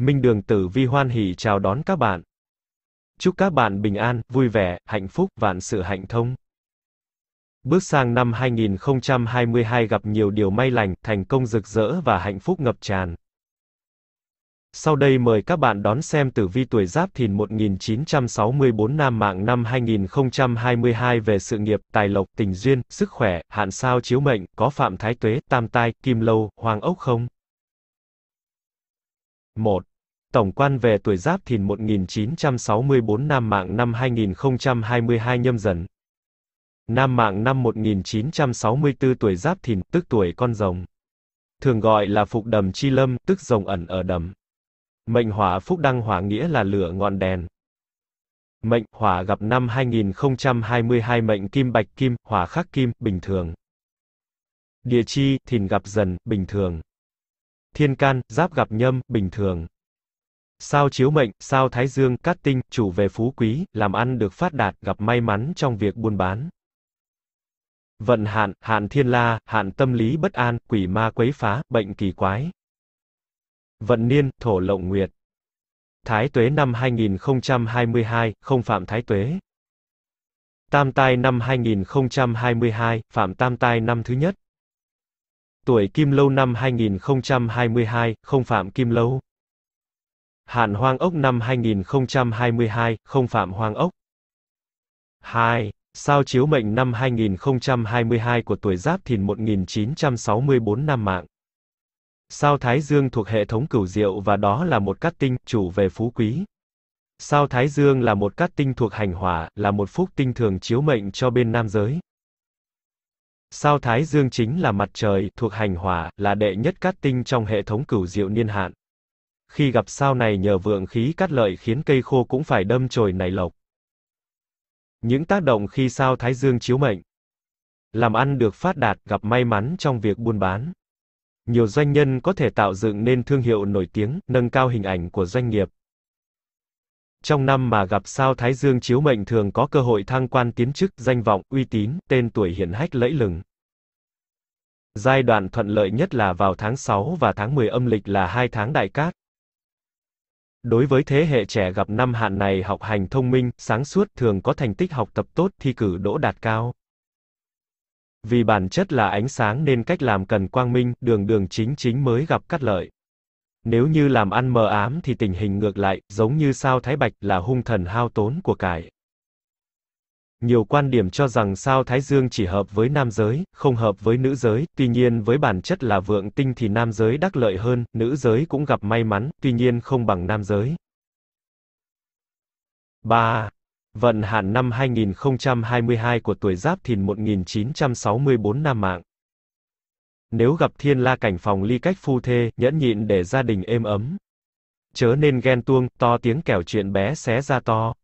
Minh Đường Tử Vi hoan hỷ chào đón các bạn. Chúc các bạn bình an, vui vẻ, hạnh phúc, vạn sự hạnh thông. Bước sang năm 2022 gặp nhiều điều may lành, thành công rực rỡ và hạnh phúc ngập tràn. Sau đây mời các bạn đón xem tử vi tuổi Giáp Thìn 1964 Nam mạng năm 2022 về sự nghiệp, tài lộc, tình duyên, sức khỏe, hạn sao chiếu mệnh, có phạm thái tuế, tam tai, kim lâu, hoàng ốc không? 1. Tổng quan về tuổi Giáp Thìn 1964 Nam mạng năm 2022 nhâm dần. Nam mạng năm 1964 tuổi Giáp Thìn, tức tuổi con rồng. Thường gọi là phục đầm chi lâm, tức rồng ẩn ở đầm. Mệnh hỏa phúc đăng hỏa nghĩa là lửa ngọn đèn. Mệnh hỏa gặp năm 2022 mệnh kim bạch kim, hỏa khắc kim, bình thường. Địa chi, thìn gặp dần, bình thường thiên can, giáp gặp nhâm, bình thường. Sao chiếu mệnh, sao thái dương, cát tinh, chủ về phú quý, làm ăn được phát đạt, gặp may mắn trong việc buôn bán. Vận hạn, hạn thiên la, hạn tâm lý bất an, quỷ ma quấy phá, bệnh kỳ quái. Vận niên, thổ lộng nguyệt. Thái tuế năm 2022, không phạm thái tuế. Tam tai năm 2022, phạm tam tai năm thứ nhất. Tuổi Kim Lâu năm 2022, không Phạm Kim Lâu. Hạn Hoang Ốc năm 2022, không Phạm Hoang Ốc. 2. Sao chiếu mệnh năm 2022 của tuổi Giáp Thìn 1964 năm mạng. Sao Thái Dương thuộc hệ thống cửu diệu và đó là một cát tinh, chủ về phú quý. Sao Thái Dương là một cát tinh thuộc hành hỏa, là một phúc tinh thường chiếu mệnh cho bên nam giới. Sao Thái Dương chính là mặt trời, thuộc hành hỏa, là đệ nhất cát tinh trong hệ thống cửu diệu niên hạn. Khi gặp sao này nhờ vượng khí cát lợi khiến cây khô cũng phải đâm chồi nảy lộc. Những tác động khi sao Thái Dương chiếu mệnh. Làm ăn được phát đạt, gặp may mắn trong việc buôn bán. Nhiều doanh nhân có thể tạo dựng nên thương hiệu nổi tiếng, nâng cao hình ảnh của doanh nghiệp trong năm mà gặp sao Thái Dương chiếu mệnh thường có cơ hội thăng quan tiến chức, danh vọng, uy tín, tên tuổi hiển hách lẫy lừng. Giai đoạn thuận lợi nhất là vào tháng 6 và tháng 10 âm lịch là hai tháng đại cát. Đối với thế hệ trẻ gặp năm hạn này học hành thông minh, sáng suốt, thường có thành tích học tập tốt, thi cử đỗ đạt cao. Vì bản chất là ánh sáng nên cách làm cần quang minh, đường đường chính chính mới gặp cắt lợi. Nếu như làm ăn mờ ám thì tình hình ngược lại, giống như sao Thái Bạch là hung thần hao tốn của cải. Nhiều quan điểm cho rằng sao Thái Dương chỉ hợp với nam giới, không hợp với nữ giới, tuy nhiên với bản chất là vượng tinh thì nam giới đắc lợi hơn, nữ giới cũng gặp may mắn, tuy nhiên không bằng nam giới. 3. Vận hạn năm 2022 của tuổi Giáp Thìn 1964 Nam Mạng nếu gặp thiên la cảnh phòng ly cách phu thê, nhẫn nhịn để gia đình êm ấm. Chớ nên ghen tuông, to tiếng kẻo chuyện bé xé ra to.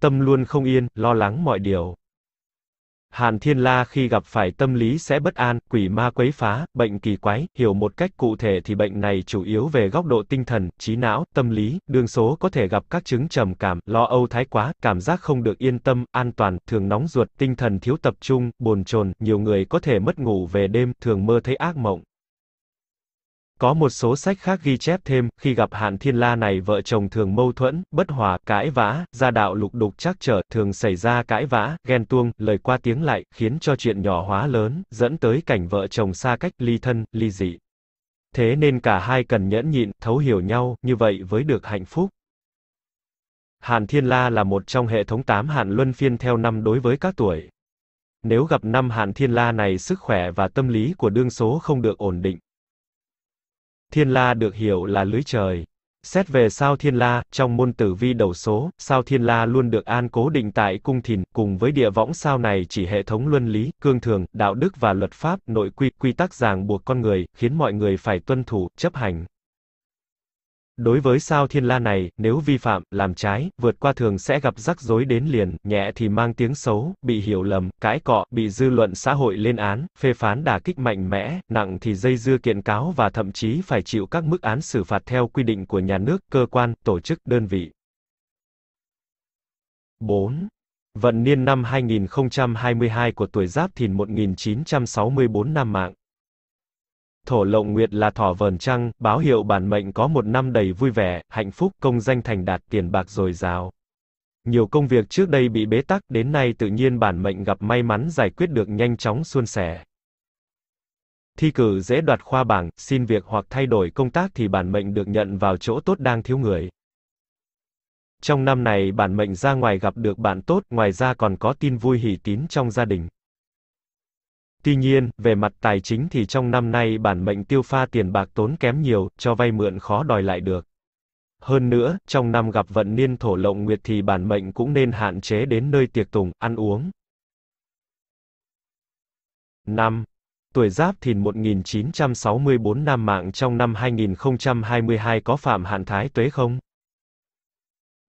Tâm luôn không yên, lo lắng mọi điều. Hàn Thiên La khi gặp phải tâm lý sẽ bất an, quỷ ma quấy phá, bệnh kỳ quái, hiểu một cách cụ thể thì bệnh này chủ yếu về góc độ tinh thần, trí não, tâm lý, đương số có thể gặp các chứng trầm cảm, lo âu thái quá, cảm giác không được yên tâm, an toàn, thường nóng ruột, tinh thần thiếu tập trung, buồn chồn, nhiều người có thể mất ngủ về đêm, thường mơ thấy ác mộng. Có một số sách khác ghi chép thêm, khi gặp hạn thiên la này vợ chồng thường mâu thuẫn, bất hòa, cãi vã, gia đạo lục đục trắc trở, thường xảy ra cãi vã, ghen tuông, lời qua tiếng lại, khiến cho chuyện nhỏ hóa lớn, dẫn tới cảnh vợ chồng xa cách, ly thân, ly dị. Thế nên cả hai cần nhẫn nhịn, thấu hiểu nhau, như vậy với được hạnh phúc. hạn Thiên La là một trong hệ thống tám hạn luân phiên theo năm đối với các tuổi. Nếu gặp năm hạn Thiên La này sức khỏe và tâm lý của đương số không được ổn định, Thiên La được hiểu là lưới trời. Xét về sao Thiên La, trong môn tử vi đầu số, sao Thiên La luôn được an cố định tại cung thìn, cùng với địa võng sao này chỉ hệ thống luân lý, cương thường, đạo đức và luật pháp, nội quy, quy tắc ràng buộc con người, khiến mọi người phải tuân thủ, chấp hành. Đối với sao thiên la này, nếu vi phạm, làm trái, vượt qua thường sẽ gặp rắc rối đến liền, nhẹ thì mang tiếng xấu, bị hiểu lầm, cãi cọ, bị dư luận xã hội lên án, phê phán đả kích mạnh mẽ, nặng thì dây dưa kiện cáo và thậm chí phải chịu các mức án xử phạt theo quy định của nhà nước, cơ quan, tổ chức, đơn vị. 4. Vận niên năm 2022 của tuổi Giáp Thìn 1964 năm mạng thổ lộng nguyệt là thỏ vờn trăng, báo hiệu bản mệnh có một năm đầy vui vẻ, hạnh phúc, công danh thành đạt, tiền bạc dồi dào. Nhiều công việc trước đây bị bế tắc, đến nay tự nhiên bản mệnh gặp may mắn giải quyết được nhanh chóng suôn sẻ. Thi cử dễ đoạt khoa bảng, xin việc hoặc thay đổi công tác thì bản mệnh được nhận vào chỗ tốt đang thiếu người. Trong năm này bản mệnh ra ngoài gặp được bạn tốt, ngoài ra còn có tin vui hỷ tín trong gia đình. Tuy nhiên, về mặt tài chính thì trong năm nay bản mệnh tiêu pha tiền bạc tốn kém nhiều, cho vay mượn khó đòi lại được. Hơn nữa, trong năm gặp vận niên thổ lộng nguyệt thì bản mệnh cũng nên hạn chế đến nơi tiệc tùng, ăn uống. 5. Tuổi Giáp Thìn 1964 Nam Mạng trong năm 2022 có phạm hạn thái tuế không?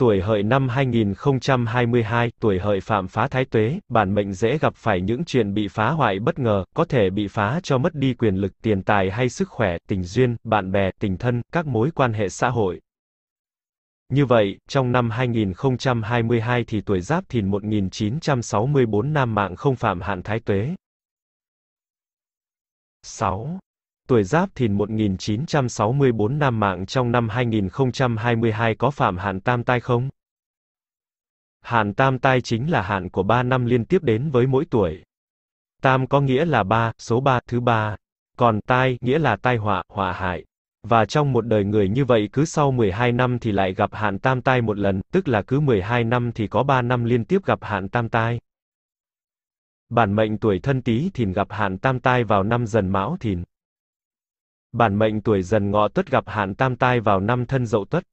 Tuổi hợi năm 2022, tuổi hợi phạm phá thái tuế, bản mệnh dễ gặp phải những chuyện bị phá hoại bất ngờ, có thể bị phá cho mất đi quyền lực, tiền tài hay sức khỏe, tình duyên, bạn bè, tình thân, các mối quan hệ xã hội. Như vậy, trong năm 2022 thì tuổi Giáp Thìn 1964 nam mạng không phạm hạn thái tuế. 6 tuổi Giáp Thìn 1964 Nam mạng trong năm 2022 có phạm hạn tam tai không? Hạn tam tai chính là hạn của 3 năm liên tiếp đến với mỗi tuổi. Tam có nghĩa là 3, số 3, thứ 3. Còn tai nghĩa là tai họa, họa hại. Và trong một đời người như vậy cứ sau 12 năm thì lại gặp hạn tam tai một lần, tức là cứ 12 năm thì có 3 năm liên tiếp gặp hạn tam tai. Bản mệnh tuổi thân tí thìn gặp hạn tam tai vào năm dần mão thìn. Bản mệnh tuổi dần ngọ tuất gặp hạn tam tai vào năm thân dậu tuất.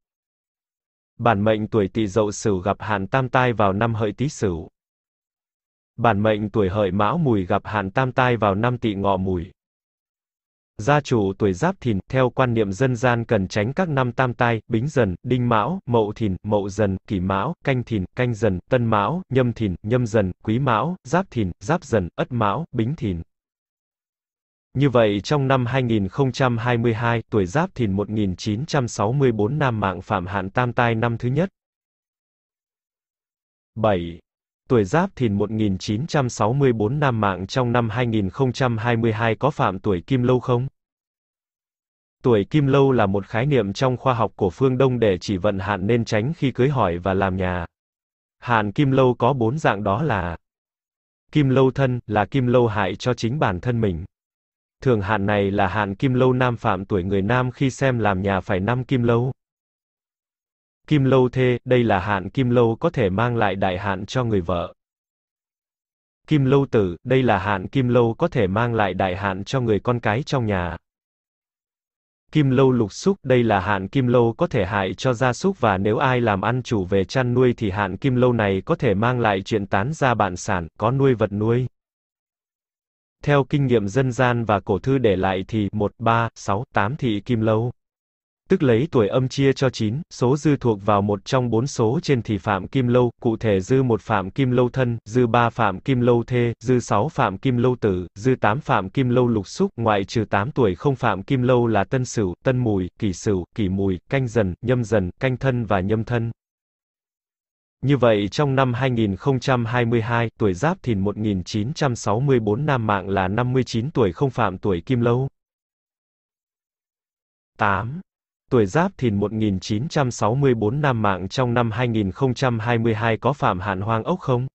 Bản mệnh tuổi tỵ dậu sửu gặp hạn tam tai vào năm hợi tý sửu. Bản mệnh tuổi hợi mão mùi gặp hạn tam tai vào năm tỵ ngọ mùi. Gia chủ tuổi giáp thìn, theo quan niệm dân gian cần tránh các năm tam tai, bính dần, đinh mão, mậu thìn, mậu dần, kỷ mão, canh thìn, canh dần, tân mão, nhâm thìn, nhâm dần, quý mão, giáp thìn, giáp dần, ất mão, bính thìn. Như vậy trong năm 2022, tuổi Giáp Thìn 1964 Nam Mạng Phạm Hạn Tam Tai năm thứ nhất. 7. Tuổi Giáp Thìn 1964 Nam Mạng trong năm 2022 có phạm tuổi Kim Lâu không? Tuổi Kim Lâu là một khái niệm trong khoa học của phương Đông để chỉ vận hạn nên tránh khi cưới hỏi và làm nhà. Hạn Kim Lâu có bốn dạng đó là Kim Lâu thân là Kim Lâu hại cho chính bản thân mình thường hạn này là hạn kim lâu nam phạm tuổi người nam khi xem làm nhà phải năm kim lâu. Kim lâu thê, đây là hạn kim lâu có thể mang lại đại hạn cho người vợ. Kim lâu tử, đây là hạn kim lâu có thể mang lại đại hạn cho người con cái trong nhà. Kim lâu lục xúc, đây là hạn kim lâu có thể hại cho gia súc và nếu ai làm ăn chủ về chăn nuôi thì hạn kim lâu này có thể mang lại chuyện tán gia bạn sản, có nuôi vật nuôi. Theo kinh nghiệm dân gian và cổ thư để lại thì 1, 3, 6, 8 thị kim lâu. Tức lấy tuổi âm chia cho 9, số dư thuộc vào một trong bốn số trên thì phạm kim lâu, cụ thể dư một phạm kim lâu thân, dư ba phạm kim lâu thê, dư 6 phạm kim lâu tử, dư 8 phạm kim lâu lục xúc, ngoại trừ 8 tuổi không phạm kim lâu là tân sửu, tân mùi, kỷ sửu, kỷ mùi, canh dần, nhâm dần, canh thân và nhâm thân. Như vậy trong năm 2022, tuổi Giáp Thìn 1964 nam mạng là 59 tuổi không phạm tuổi Kim Lâu. 8. Tuổi Giáp Thìn 1964 nam mạng trong năm 2022 có phạm hạn hoang ốc không?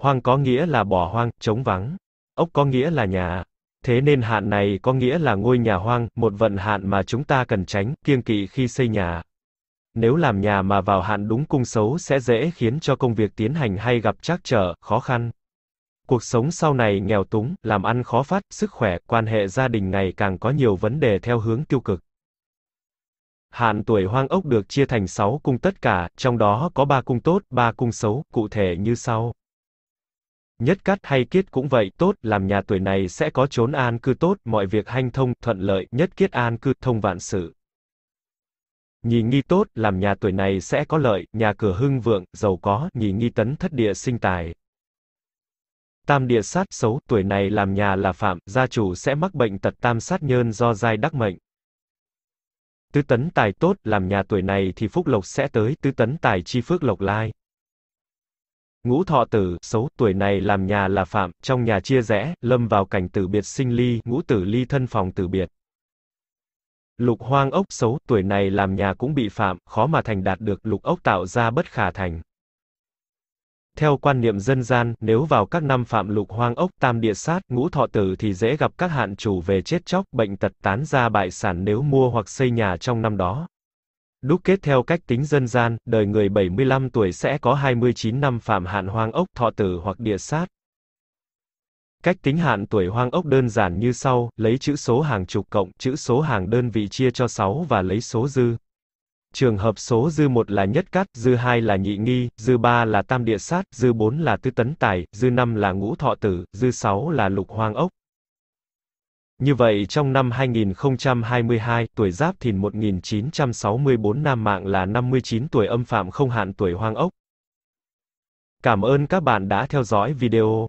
Hoang có nghĩa là bỏ hoang, trống vắng. Ốc có nghĩa là nhà. Thế nên hạn này có nghĩa là ngôi nhà hoang, một vận hạn mà chúng ta cần tránh, kiêng kỵ khi xây nhà nếu làm nhà mà vào hạn đúng cung xấu sẽ dễ khiến cho công việc tiến hành hay gặp trắc trở, khó khăn. Cuộc sống sau này nghèo túng, làm ăn khó phát, sức khỏe, quan hệ gia đình ngày càng có nhiều vấn đề theo hướng tiêu cực. Hạn tuổi hoang ốc được chia thành 6 cung tất cả, trong đó có 3 cung tốt, 3 cung xấu, cụ thể như sau. Nhất cát hay kiết cũng vậy, tốt, làm nhà tuổi này sẽ có chốn an cư tốt, mọi việc hanh thông, thuận lợi, nhất kiết an cư, thông vạn sự. Nhì nghi tốt, làm nhà tuổi này sẽ có lợi, nhà cửa hưng vượng, giàu có, nhì nghi tấn thất địa sinh tài. Tam địa sát xấu, tuổi này làm nhà là phạm, gia chủ sẽ mắc bệnh tật tam sát nhơn do giai đắc mệnh. Tứ tấn tài tốt, làm nhà tuổi này thì phúc lộc sẽ tới, tứ tấn tài chi phước lộc lai. Ngũ thọ tử, xấu, tuổi này làm nhà là phạm, trong nhà chia rẽ, lâm vào cảnh tử biệt sinh ly, ngũ tử ly thân phòng tử biệt. Lục hoang ốc xấu, tuổi này làm nhà cũng bị phạm, khó mà thành đạt được, lục ốc tạo ra bất khả thành. Theo quan niệm dân gian, nếu vào các năm phạm lục hoang ốc tam địa sát, ngũ thọ tử thì dễ gặp các hạn chủ về chết chóc, bệnh tật tán ra bại sản nếu mua hoặc xây nhà trong năm đó. Đúc kết theo cách tính dân gian, đời người 75 tuổi sẽ có 29 năm phạm hạn hoang ốc thọ tử hoặc địa sát. Cách tính hạn tuổi hoang ốc đơn giản như sau, lấy chữ số hàng chục cộng chữ số hàng đơn vị chia cho 6 và lấy số dư. Trường hợp số dư 1 là nhất cát, dư 2 là nhị nghi, dư 3 là tam địa sát, dư 4 là tứ tấn tài, dư 5 là ngũ thọ tử, dư 6 là lục hoang ốc. Như vậy trong năm 2022, tuổi Giáp Thìn 1964 nam mạng là 59 tuổi âm phạm không hạn tuổi hoang ốc. Cảm ơn các bạn đã theo dõi video.